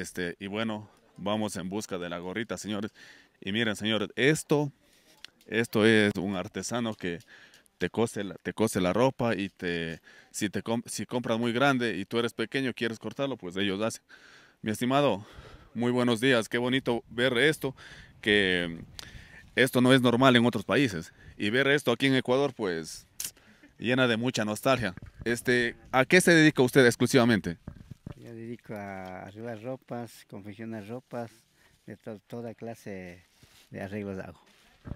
Este, y bueno, vamos en busca de la gorrita, señores. Y miren, señores, esto, esto es un artesano que te cose la, te cose la ropa y te, si, te si compras muy grande y tú eres pequeño quieres cortarlo, pues ellos hacen. Mi estimado, muy buenos días. Qué bonito ver esto, que esto no es normal en otros países. Y ver esto aquí en Ecuador, pues llena de mucha nostalgia. Este, ¿A qué se dedica usted exclusivamente? dedico a arreglar ropas, confeccionar ropas, de toda clase de arreglos hago.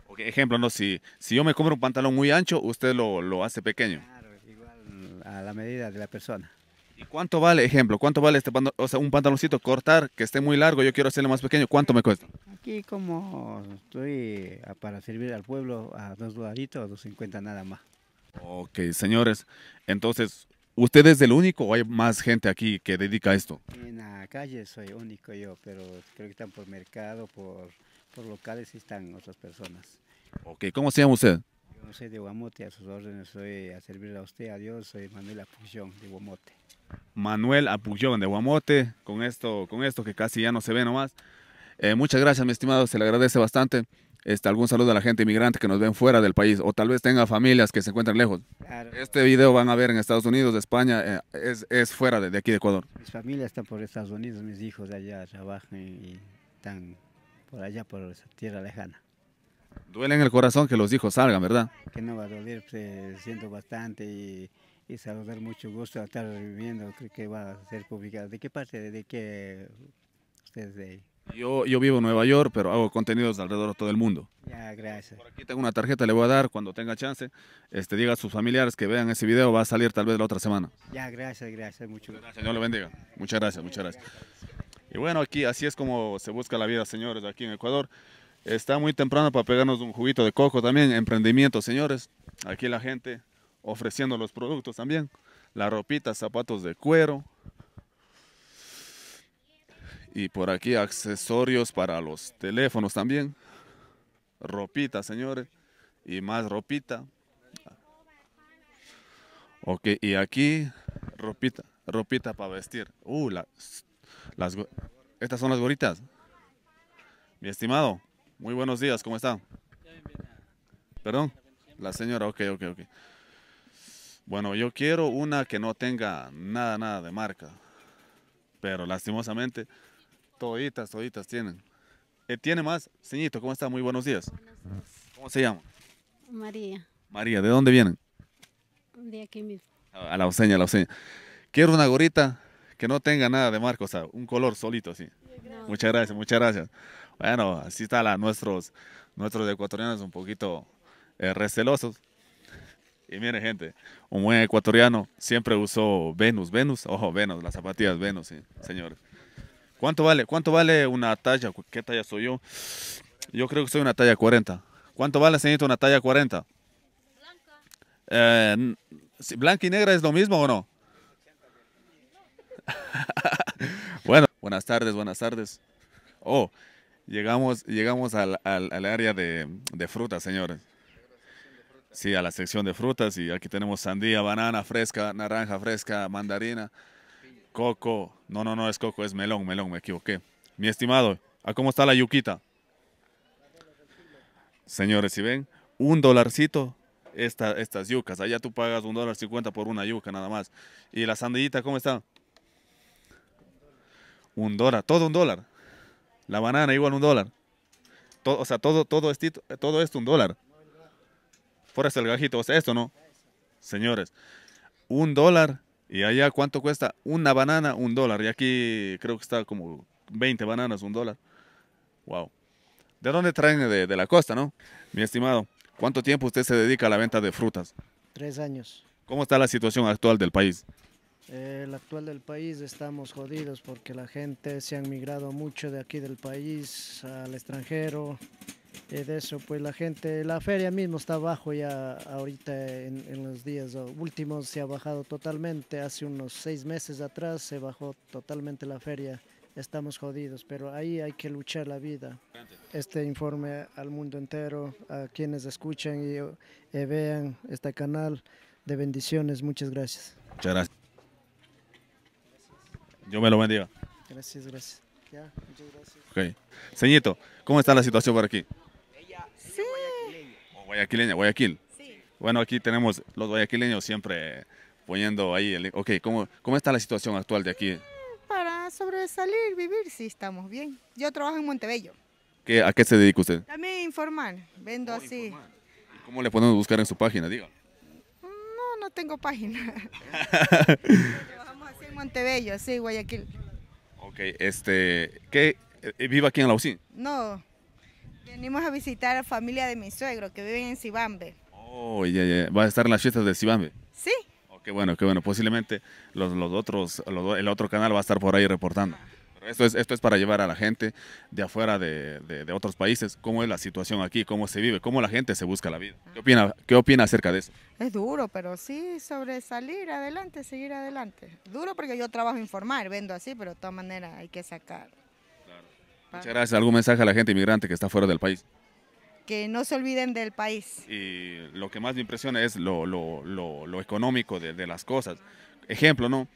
Okay, ejemplo, ¿no? si, si yo me compro un pantalón muy ancho, usted lo, lo hace pequeño. Claro, igual a la medida de la persona. ¿Y cuánto vale, ejemplo, cuánto vale este o sea, un pantaloncito cortar que esté muy largo, yo quiero hacerlo más pequeño, cuánto me cuesta? Aquí como estoy ah, para servir al pueblo a dos dolaritos, dos cincuenta nada más. Ok, señores, entonces ¿Usted es el único o hay más gente aquí que dedica a esto? En la calle soy único yo, pero creo que están por mercado, por, por locales y están otras personas. Ok, ¿cómo se llama usted? Yo soy de Guamote, a sus órdenes, soy a servir a usted, a Dios, soy Manuel Apuyón de Guamote. Manuel Apuyón de Guamote, con esto, con esto que casi ya no se ve nomás. Eh, muchas gracias, mi estimado, se le agradece bastante este, algún saludo a la gente inmigrante que nos ven fuera del país o tal vez tenga familias que se encuentran lejos. Este video van a ver en Estados Unidos, España, eh, es, fuera de, aquí de Ecuador. Mis familias están por Estados Unidos, mis hijos allá trabajan y están por allá, por esa tierra lejana. Duele en el corazón que los hijos salgan, ¿verdad? Que no va a doler, pues, eh, siento bastante y, saludar mucho gusto estar viviendo, creo que va a ser publicado. ¿De qué parte, de qué ustedes de ahí? Yo, yo vivo en Nueva York, pero hago contenidos de alrededor de todo el mundo. Ya, gracias. Por aquí tengo una tarjeta, le voy a dar cuando tenga chance. Este, diga a sus familiares que vean ese video, va a salir tal vez la otra semana. Ya, gracias, gracias, mucho. Muchas gracias, Señor le bendiga. Muchas gracias, muchas gracias. Y bueno, aquí así es como se busca la vida, señores, aquí en Ecuador. Está muy temprano para pegarnos un juguito de coco también, emprendimiento, señores. Aquí la gente ofreciendo los productos también. La ropita, zapatos de cuero, y por aquí accesorios para los teléfonos también. Ropita, señores. Y más ropita. Ok, y aquí ropita, ropita para vestir. Uh, las las, estas son las gorritas. Mi estimado, muy buenos días, ¿cómo están? Perdón, la señora, ok, ok, ok. Bueno, yo quiero una que no tenga nada, nada de marca. Pero lastimosamente Toditas, toditas tienen. Eh, tiene más. Señito, ¿cómo está? Muy buenos días. ¿Cómo se llama? María. María, ¿de dónde vienen? De aquí mismo. A la oseña, a la oseña. Quiero una gorrita que no tenga nada de marco, o sea, un color solito así. Muchas gracias, muchas gracias. Bueno, así están nuestros, nuestros ecuatorianos un poquito eh, recelosos. Y miren, gente, un buen ecuatoriano siempre usó Venus, Venus, ojo, Venus, las zapatillas Venus, sí, señores. ¿Cuánto vale? ¿Cuánto vale una talla? ¿Qué talla soy yo? Yo creo que soy una talla 40. ¿Cuánto vale, señorita, una talla 40? Blanca. Eh, ¿Blanca y negra es lo mismo o no? bueno, buenas tardes, buenas tardes. Oh, llegamos, llegamos al, al, al área de, de frutas, señores. Sí, a la sección de frutas y aquí tenemos sandía, banana fresca, naranja fresca, mandarina. Coco. No, no, no es Coco, es melón, melón, me equivoqué. Mi estimado, ¿a cómo está la yuquita? Señores, si ven, un dolarcito esta, estas yucas. Allá tú pagas un dólar cincuenta por una yuca nada más. ¿Y la sandillita cómo está? Un dólar, todo un dólar. La banana igual un dólar. Todo, o sea, todo, todo, esto, todo esto un dólar. Por el gajito, o sea, esto no. Señores, un dólar y allá, ¿cuánto cuesta? Una banana, un dólar. Y aquí creo que está como 20 bananas, un dólar. Wow. ¿De dónde traen? De, de la costa, ¿no? Mi estimado, ¿cuánto tiempo usted se dedica a la venta de frutas? Tres años. ¿Cómo está la situación actual del país? el actual del país estamos jodidos porque la gente se ha migrado mucho de aquí del país al extranjero. de eso, pues la gente, la feria mismo está abajo ya ahorita en, los días últimos, se ha bajado totalmente. Hace unos seis meses atrás se bajó totalmente la feria. Estamos jodidos, pero ahí hay que luchar la vida. Este informe al mundo entero, a quienes escuchan y, y eh, vean este canal, de bendiciones, muchas gracias. Muchas gracias. Yo me lo bendiga. Gracias, gracias. Ya, muchas ¿cómo está la situación por aquí? Sí. O oh, guayaquileña, Guayaquil. Sí. Bueno, aquí tenemos los guayaquileños siempre poniendo ahí. El, ok, ¿cómo, está la situación actual de aquí? Eh, para sobresalir, vivir, sí, estamos bien. Yo trabajo en Montebello. ¿Qué, ¿A qué se dedica usted? También informal, vendo así. ¿Cómo le podemos buscar en su página? Diga. No, no tengo página. Montebello, sí, Guayaquil. Ok, este, ¿qué, eh, ¿vive aquí en la UCI? No, venimos a visitar a la familia de mi suegro que vive en Sibambe. Oh, ya, ya, ¿va a estar en las fiestas de Sibambe? Sí. Okay, bueno, qué bueno, posiblemente los, otros, el otro canal va a estar por ahí reportando. Esto es, esto es para llevar a la gente de afuera de, de, otros países, cómo es la situación aquí, cómo se vive, cómo la gente se busca la vida. ¿Qué ah. opina, qué opina acerca de eso? Es duro, pero sí, sobresalir adelante, seguir adelante. Duro porque yo trabajo informar, vendo así, pero de todas maneras hay que sacar. Muchas gracias. ¿Algún mensaje a la gente inmigrante que está fuera del país? que no se olviden del país. Y lo que más me impresiona es lo, lo, lo, lo económico de, de, las cosas. Ejemplo, ¿no?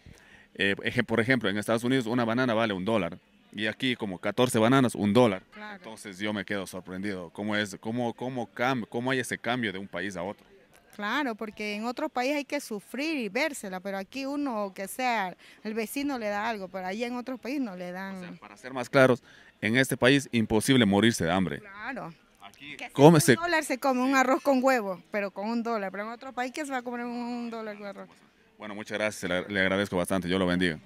Eh, por ejemplo, en Estados Unidos una banana vale un dólar y aquí como 14 bananas, un dólar. Entonces yo me quedo sorprendido. ¿Cómo, es, cómo, cómo, cam, ¿Cómo hay ese cambio de un país a otro? Claro, porque en otros países hay que sufrir y vérsela, pero aquí uno, que sea, el vecino le da algo, pero ahí en otros países no le dan. O para ser más claros, en este país imposible morirse de hambre. Claro. Aquí come un dólar se come un arroz con huevo, pero con un dólar. Pero en otro país, ¿qué se va a comer un dólar con arroz? Bueno, muchas gracias, le, agradezco bastante, yo lo bendiga.